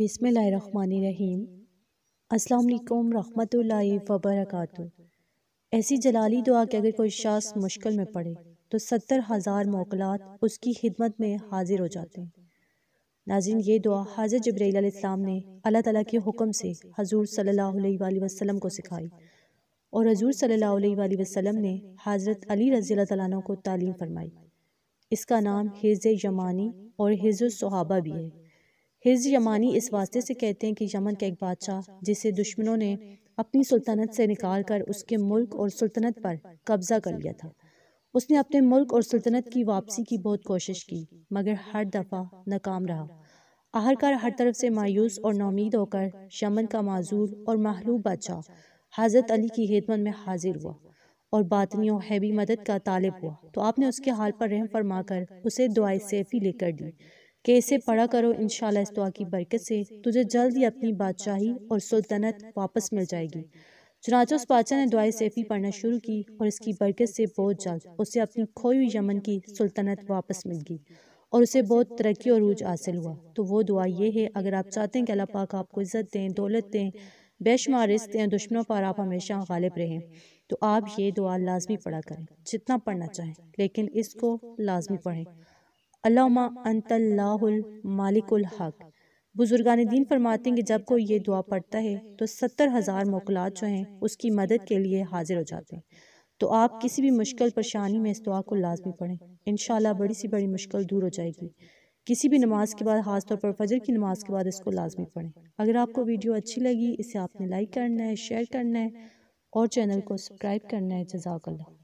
बिसमीम अल्लाम रहमतुल्लाहि व ऐसी जलाली दुआ कि अगर कोई शख्स मुश्किल में पड़े तो सत्तर हज़ार मौकलात उसकी खिदमत में हाजिर हो जाते हैं नाजिन ये दुआ हाजिर जबरीम ने अल्लाह ताला के हुक्म से हजूर सल्ला वसम को सिखाई और हजूर सल्ला वसलम ने हज़रत अली रज़ी तु को तालीम फरमाई इसका नाम हिज़ यमानी और हिरज सहाबा भी है हिज यमानी इस वास्ते से कहते हैं कि यमन का एक बादशाह जिसे दुश्मनों ने अपनी सुल्तनत से निकाल कर उसके मुल्क और सुल्तनत पर कब्ज़ा कर लिया था उसने अपने मुल्क और सुल्तनत की वापसी की बहुत कोशिश की मगर हर दफ़ा नाकाम रहा आहरकार हर तरफ से मायूस और नाउमीद होकर शमन का माजूर और महलूब बादशाह हज़रत अली की हिदमत में हाजिर हुआ और बातनी और हैबी मदद का तालब हुआ तो आपने उसके हाल पर रहम फरमा कर उसे दुआ सैफी लेकर दी कि इसे पढ़ा करो इन इस दुआ की बरकत से तुझे जल्द ही अपनी बादशाही और सुल्तनत वापस मिल जाएगी चुनाचा उस बादशाह ने दुआई सैफी पढ़ना शुरू की और इसकी बरकत से बहुत जल्द उसे अपनी खोई हुई यमन की सुल्तनत वापस मिल गई और उसे बहुत तरक्की और रूज हासिल हुआ तो वो दुआ ये है अगर आप चाहते हैं कि अल्लाह पाक आपको इज़्ज़त दें दौलत दें बेशुमार रिश्ते हैं दुश्मनों पर आप हमेशा गालिब रहें तो आप ये दुआ लाजमी पढ़ा करें जितना पढ़ना चाहें लेकिन इसको लाजमी पढ़ें अल्लामा अंतल्लाहुल मालिकुल हक बुजुर्गान दीन फरमाते हैं कि जब कोई ये दुआ पढ़ता है तो सत्तर हज़ार मोकलात जो हैं उसकी मदद के लिए हाजिर हो जाते हैं तो आप किसी भी मुश्किल परेशानी में इस दुआ को लाजमी पढ़ें इन बड़ी सी बड़ी मुश्किल दूर हो जाएगी किसी भी नमाज के बाद खासतौर पर फजर की नमाज के बाद इसको लाजमी पढ़ें अगर आपको वीडियो अच्छी लगी इसे आपने लाइक करना है शेयर करना है और चैनल को सब्सक्राइब करना है जजाकल्ला